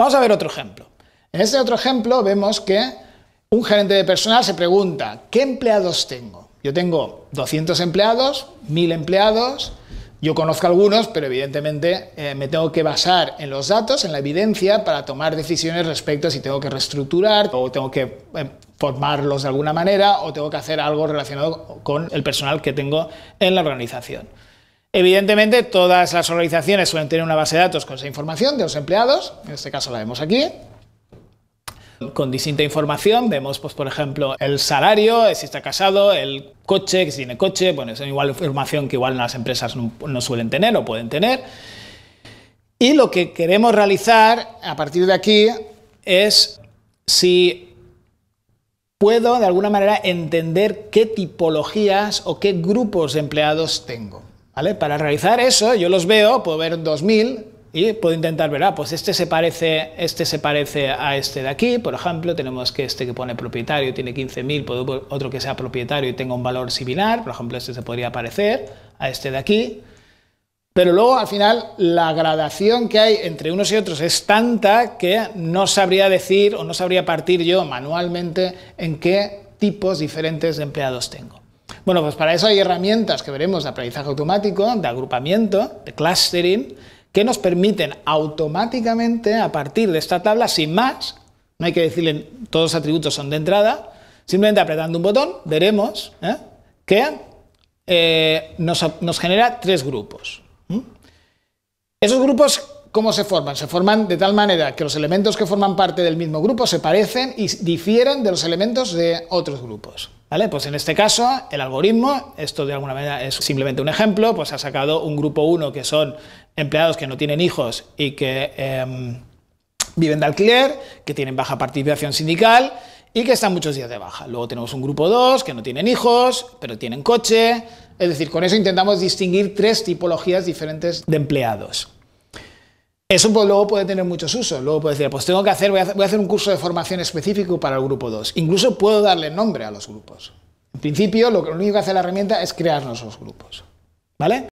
Vamos a ver otro ejemplo. En este otro ejemplo vemos que un gerente de personal se pregunta, ¿qué empleados tengo? Yo tengo 200 empleados, 1000 empleados, yo conozco algunos, pero evidentemente eh, me tengo que basar en los datos, en la evidencia, para tomar decisiones respecto a si tengo que reestructurar o tengo que eh, formarlos de alguna manera o tengo que hacer algo relacionado con el personal que tengo en la organización. Evidentemente, todas las organizaciones suelen tener una base de datos con esa información de los empleados, en este caso la vemos aquí, con distinta información. Vemos, pues, por ejemplo, el salario, eh, si está casado, el coche, si tiene coche. Bueno, es igual información que igual las empresas no, suelen tener o pueden tener. Y lo que queremos realizar a partir de aquí es si puedo de alguna manera entender qué tipologías o qué grupos de empleados tengo. Para realizar eso, yo los veo, puedo ver 2000 y puedo intentar ver, ah, pues este se parece, este se parece a este de aquí, por ejemplo, tenemos que este que pone propietario tiene 15.000, puedo otro que sea propietario y tenga un valor similar, por ejemplo, este se podría parecer a este de aquí. Pero luego al final la gradación que hay entre unos y otros es tanta que no sabría decir o no sabría partir yo manualmente en qué tipos diferentes de empleados tengo. Bueno, pues para eso hay herramientas que veremos de aprendizaje automático, de agrupamiento, de clustering, que nos permiten automáticamente, a partir de esta tabla, sin más, no hay que decirle todos los atributos son de entrada, simplemente apretando un botón, veremos ¿eh? que eh, nos, genera tres grupos. Esos grupos, ¿cómo se forman? Se forman de tal manera que los elementos que forman parte del mismo grupo se parecen y difieren de los elementos de otros grupos. Pues en este caso, el algoritmo, esto de alguna manera es simplemente un ejemplo, pues ha sacado un grupo 1 que son empleados que no tienen hijos y que em, viven de alquiler, que tienen baja participación sindical y que están muchos días de baja. Luego tenemos un grupo 2 que no tienen hijos, pero tienen coche. Es decir, con eso intentamos distinguir tres tipologías diferentes de empleados. Eso pues, luego puede tener muchos usos. Luego puede decir, pues tengo que hacer voy, a, hacer un curso de formación específico para el grupo 2. Incluso puedo darle nombre a los grupos. En principio, lo único que hace la herramienta es crearnos los grupos. ¿Vale?